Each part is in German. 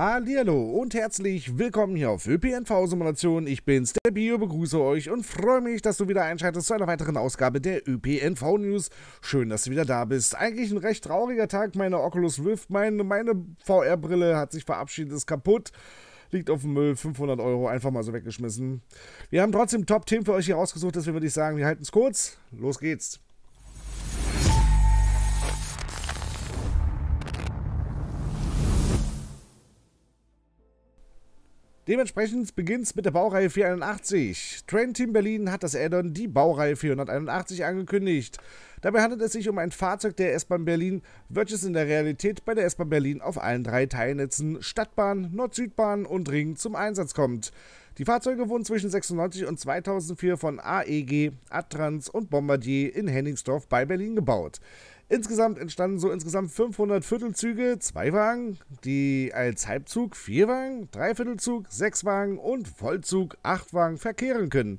Hallihallo und herzlich willkommen hier auf ÖPNV-Simulation. Ich bin's, der Bio, begrüße euch und freue mich, dass du wieder einschaltest zu einer weiteren Ausgabe der ÖPNV-News. Schön, dass du wieder da bist. Eigentlich ein recht trauriger Tag. Meine Oculus Rift, meine, meine VR-Brille hat sich verabschiedet, ist kaputt liegt auf dem Müll, 500 Euro, einfach mal so weggeschmissen. Wir haben trotzdem Top-Themen für euch hier rausgesucht, deswegen würde ich sagen, wir halten es kurz. Los geht's. Dementsprechend beginnt es mit der Baureihe 481. Train Team Berlin hat das Addon die Baureihe 481 angekündigt. Dabei handelt es sich um ein Fahrzeug der S-Bahn Berlin, welches in der Realität bei der S-Bahn Berlin auf allen drei Teilnetzen Stadtbahn, Nord-Südbahn und Ring zum Einsatz kommt. Die Fahrzeuge wurden zwischen 96 und 2004 von AEG, Adtrans und Bombardier in Henningsdorf bei Berlin gebaut. Insgesamt entstanden so insgesamt 500 Viertelzüge, zwei Wagen, die als Halbzug vier Wagen, Dreiviertelzug sechs Wagen und Vollzug acht Wagen verkehren können.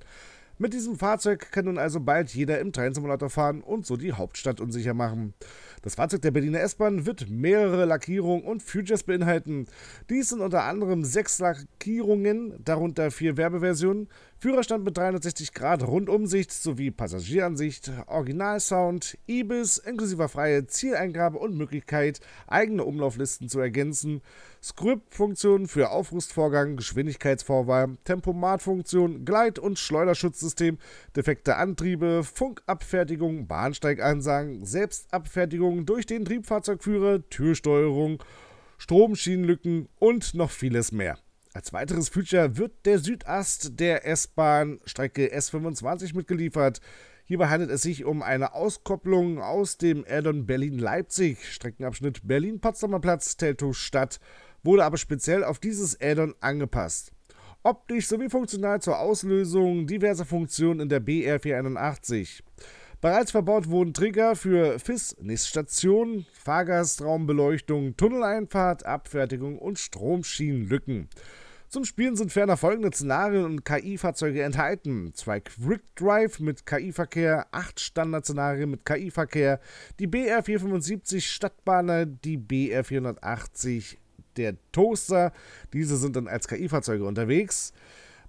Mit diesem Fahrzeug kann nun also bald jeder im Trainsimulator fahren und so die Hauptstadt unsicher machen. Das Fahrzeug der Berliner S-Bahn wird mehrere Lackierungen und Futures beinhalten. Dies sind unter anderem sechs Lackierungen, darunter vier Werbeversionen, Führerstand mit 360 Grad Rundumsicht sowie Passagieransicht, Originalsound, IBIS inklusive freie Zieleingabe und Möglichkeit, eigene Umlauflisten zu ergänzen, Script-Funktionen für Aufrüstvorgang, Geschwindigkeitsvorwahl, Tempomatfunktion, Gleit- und Schleuderschutzsystem, defekte Antriebe, Funkabfertigung, Bahnsteigansagen, Selbstabfertigung durch den Triebfahrzeugführer, Türsteuerung, Stromschienenlücken und noch vieles mehr. Als weiteres Feature wird der Südast der S-Bahn-Strecke S25 mitgeliefert. Hierbei handelt es sich um eine Auskopplung aus dem Addon Berlin-Leipzig, Streckenabschnitt Berlin-Potsdamer Platz, Teltow-Stadt, wurde aber speziell auf dieses Addon angepasst. Optisch sowie funktional zur Auslösung diverser Funktionen in der BR481. Bereits verbaut wurden Trigger für FIS, Nächststation, Fahrgastraumbeleuchtung, Tunneleinfahrt, Abfertigung und Stromschienenlücken. Zum Spielen sind ferner folgende Szenarien und KI-Fahrzeuge enthalten. Zwei Quick Drive mit KI-Verkehr, acht Standardszenarien mit KI-Verkehr, die BR 475 Stadtbahner, die BR 480 der Toaster. Diese sind dann als KI-Fahrzeuge unterwegs.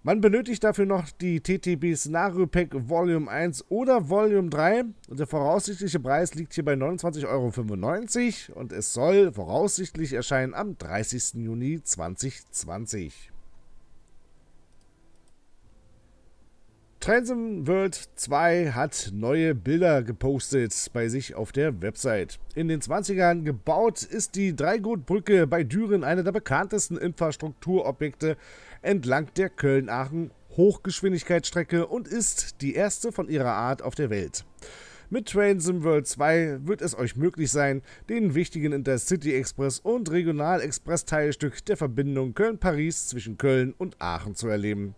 Man benötigt dafür noch die TTB Scenario Pack Volume 1 oder Volume 3. der voraussichtliche Preis liegt hier bei 29,95 Euro und es soll voraussichtlich erscheinen am 30. Juni 2020. Transam World 2 hat neue Bilder gepostet bei sich auf der Website. In den 20ern gebaut ist die Dreigutbrücke bei Düren eine der bekanntesten Infrastrukturobjekte entlang der Köln-Aachen Hochgeschwindigkeitsstrecke und ist die erste von ihrer Art auf der Welt. Mit Transam World 2 wird es euch möglich sein, den wichtigen Intercity Express und Regional Express Teilstück der Verbindung Köln-Paris zwischen Köln und Aachen zu erleben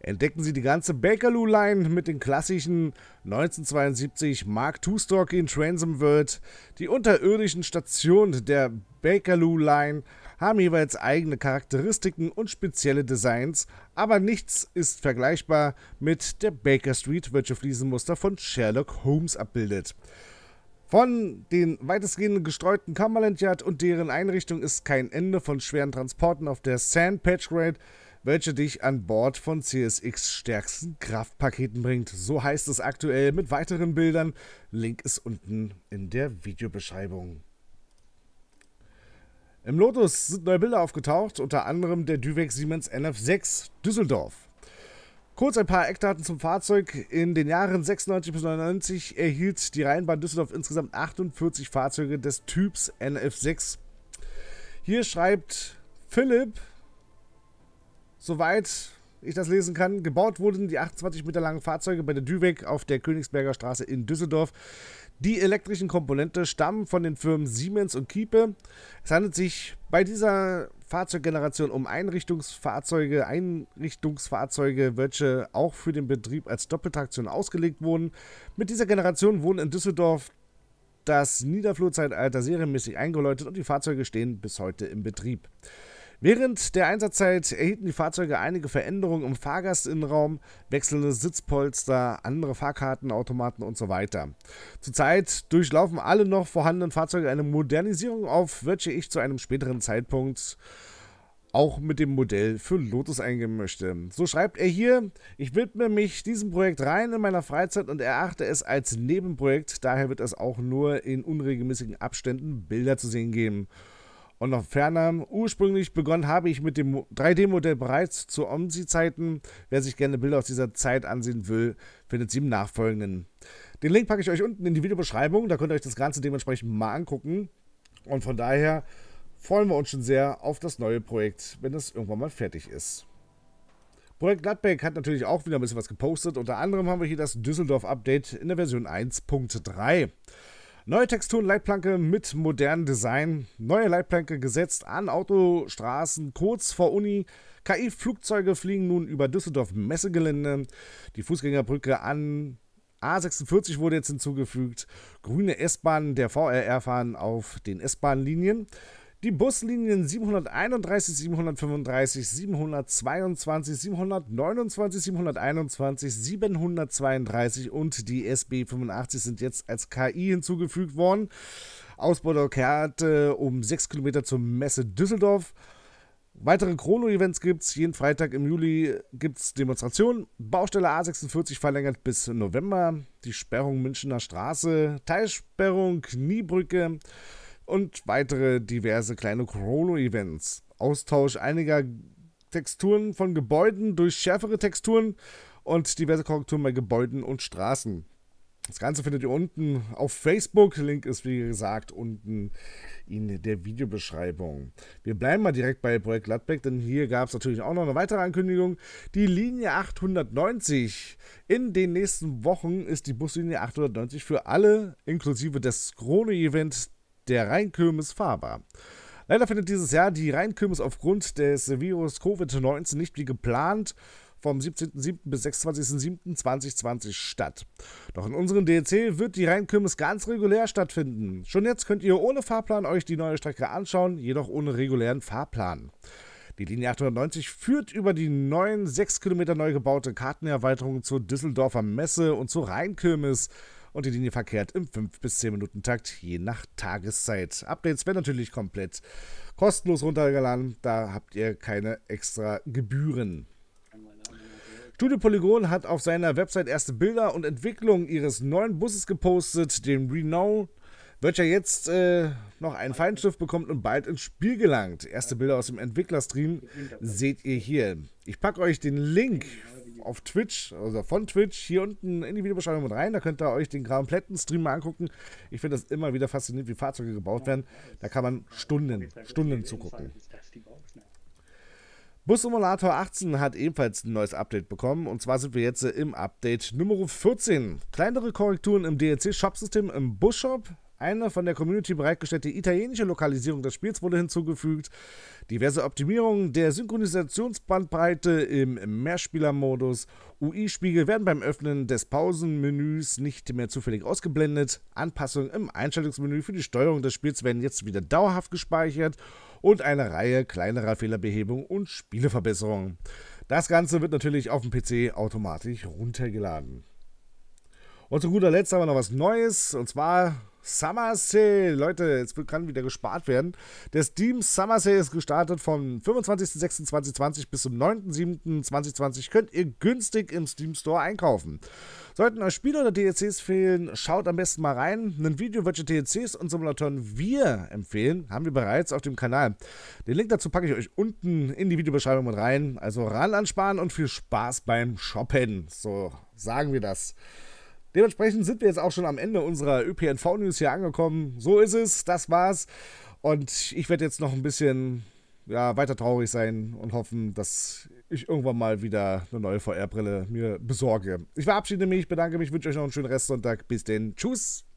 entdeckten sie die ganze Bakerloo-Line mit den klassischen 1972 Mark II Stock in Transom World. Die unterirdischen Stationen der Bakerloo-Line haben jeweils eigene Charakteristiken und spezielle Designs, aber nichts ist vergleichbar mit der Baker Street, welche Fliesenmuster von Sherlock Holmes abbildet. Von den weitestgehend gestreuten Cumberland Yard und deren Einrichtung ist kein Ende von schweren Transporten auf der Sand Patch Grade welche dich an Bord von CSX stärksten Kraftpaketen bringt. So heißt es aktuell mit weiteren Bildern. Link ist unten in der Videobeschreibung. Im Lotus sind neue Bilder aufgetaucht, unter anderem der Düvex Siemens NF6 Düsseldorf. Kurz ein paar Eckdaten zum Fahrzeug. In den Jahren 96 bis 99 erhielt die Rheinbahn Düsseldorf insgesamt 48 Fahrzeuge des Typs NF6. Hier schreibt Philipp, soweit ich das lesen kann. Gebaut wurden die 28 Meter langen Fahrzeuge bei der Düweg auf der Königsberger Straße in Düsseldorf. Die elektrischen Komponente stammen von den Firmen Siemens und Kiepe. Es handelt sich bei dieser Fahrzeuggeneration um Einrichtungsfahrzeuge, Einrichtungsfahrzeuge, welche auch für den Betrieb als Doppeltraktion ausgelegt wurden. Mit dieser Generation wurden in Düsseldorf das Niederflurzeitalter serienmäßig eingeläutet und die Fahrzeuge stehen bis heute im Betrieb. Während der Einsatzzeit erhielten die Fahrzeuge einige Veränderungen im Fahrgastinnenraum, wechselnde Sitzpolster, andere Fahrkartenautomaten und so weiter. Zurzeit durchlaufen alle noch vorhandenen Fahrzeuge eine Modernisierung, auf welche ich zu einem späteren Zeitpunkt auch mit dem Modell für Lotus eingehen möchte. So schreibt er hier, ich widme mich diesem Projekt rein in meiner Freizeit und erachte es als Nebenprojekt, daher wird es auch nur in unregelmäßigen Abständen Bilder zu sehen geben und noch ferner. Ursprünglich begonnen habe ich mit dem 3D-Modell bereits zu OMSI-Zeiten. Wer sich gerne Bilder aus dieser Zeit ansehen will, findet sie im Nachfolgenden. Den Link packe ich euch unten in die Videobeschreibung, da könnt ihr euch das Ganze dementsprechend mal angucken. Und von daher freuen wir uns schon sehr auf das neue Projekt, wenn es irgendwann mal fertig ist. Projekt Gladbeck hat natürlich auch wieder ein bisschen was gepostet. Unter anderem haben wir hier das Düsseldorf-Update in der Version 1.3. Neue Texturen-Leitplanke mit modernem Design. Neue Leitplanke gesetzt an Autostraßen kurz vor Uni. KI-Flugzeuge fliegen nun über Düsseldorf-Messegelände. Die Fußgängerbrücke an A46 wurde jetzt hinzugefügt. Grüne S-Bahnen der VRR fahren auf den S-Bahn-Linien. Die Buslinien 731, 735, 722, 729, 721, 732 und die SB 85 sind jetzt als KI hinzugefügt worden. Ausbau der Karte um 6 Kilometer zur Messe Düsseldorf. Weitere Chrono-Events gibt es. Jeden Freitag im Juli gibt es Demonstrationen. Baustelle A46 verlängert bis November. Die Sperrung Münchener Straße. Teilsperrung Kniebrücke und weitere diverse kleine Chrono-Events. Austausch einiger Texturen von Gebäuden durch schärfere Texturen und diverse Korrekturen bei Gebäuden und Straßen. Das Ganze findet ihr unten auf Facebook. Link ist wie gesagt unten in der Videobeschreibung. Wir bleiben mal direkt bei Projekt Gladbeck, denn hier gab es natürlich auch noch eine weitere Ankündigung. Die Linie 890. In den nächsten Wochen ist die Buslinie 890 für alle, inklusive des Krone-Events der Rheinkirmes fahrbar. Leider findet dieses Jahr die Rheinkirmes aufgrund des Virus Covid-19 nicht wie geplant vom 17.07. bis 26.07.2020 statt. Doch in unserem DLC wird die Rheinkirmes ganz regulär stattfinden. Schon jetzt könnt ihr ohne Fahrplan euch die neue Strecke anschauen, jedoch ohne regulären Fahrplan. Die Linie 890 führt über die neuen 6 Kilometer neu gebaute Kartenerweiterung zur Düsseldorfer Messe und zur Rheinkirmes und die Linie verkehrt im 5 bis 10 Minuten Takt je nach Tageszeit. Updates werden natürlich komplett kostenlos runtergeladen, da habt ihr keine extra Gebühren. Studio Polygon hat auf seiner Website erste Bilder und Entwicklung ihres neuen Busses gepostet, dem Renault, ja jetzt äh, noch einen Feinstift bekommt und bald ins Spiel gelangt. Erste Bilder aus dem Entwicklerstream seht ihr hier. Ich packe euch den Link auf Twitch, also von Twitch, hier unten in die Videobeschreibung mit rein. Da könnt ihr euch den kompletten Stream mal angucken. Ich finde das immer wieder faszinierend, wie Fahrzeuge gebaut werden. Da kann man Stunden, Stunden zugucken. Bus Simulator 18 hat ebenfalls ein neues Update bekommen und zwar sind wir jetzt im Update Nummer 14. Kleinere Korrekturen im DLC-Shop-System im Bus-Shop, eine von der Community bereitgestellte italienische Lokalisierung des Spiels wurde hinzugefügt. Diverse Optimierungen der Synchronisationsbandbreite im Mehrspielermodus. UI-Spiegel werden beim Öffnen des Pausenmenüs nicht mehr zufällig ausgeblendet. Anpassungen im Einstellungsmenü für die Steuerung des Spiels werden jetzt wieder dauerhaft gespeichert. Und eine Reihe kleinerer Fehlerbehebungen und Spieleverbesserungen. Das Ganze wird natürlich auf dem PC automatisch runtergeladen. Und zu guter Letzt haben wir noch was Neues. Und zwar Summer Sale. Leute, jetzt kann wieder gespart werden. Der Steam Summer Sale ist gestartet vom 25.06.2020 bis zum 9.07.2020. Könnt ihr günstig im Steam Store einkaufen. Sollten euch Spiele oder DLCs fehlen, schaut am besten mal rein. Ein Video, welche DLCs und Simulatoren wir empfehlen, haben wir bereits auf dem Kanal. Den Link dazu packe ich euch unten in die Videobeschreibung mit rein. Also ran ansparen und viel Spaß beim Shoppen. So sagen wir das. Dementsprechend sind wir jetzt auch schon am Ende unserer ÖPNV-News hier angekommen. So ist es, das war's. Und ich werde jetzt noch ein bisschen ja, weiter traurig sein und hoffen, dass ich irgendwann mal wieder eine neue VR-Brille mir besorge. Ich verabschiede mich, bedanke mich, wünsche euch noch einen schönen Restsonntag. Bis denn. Tschüss.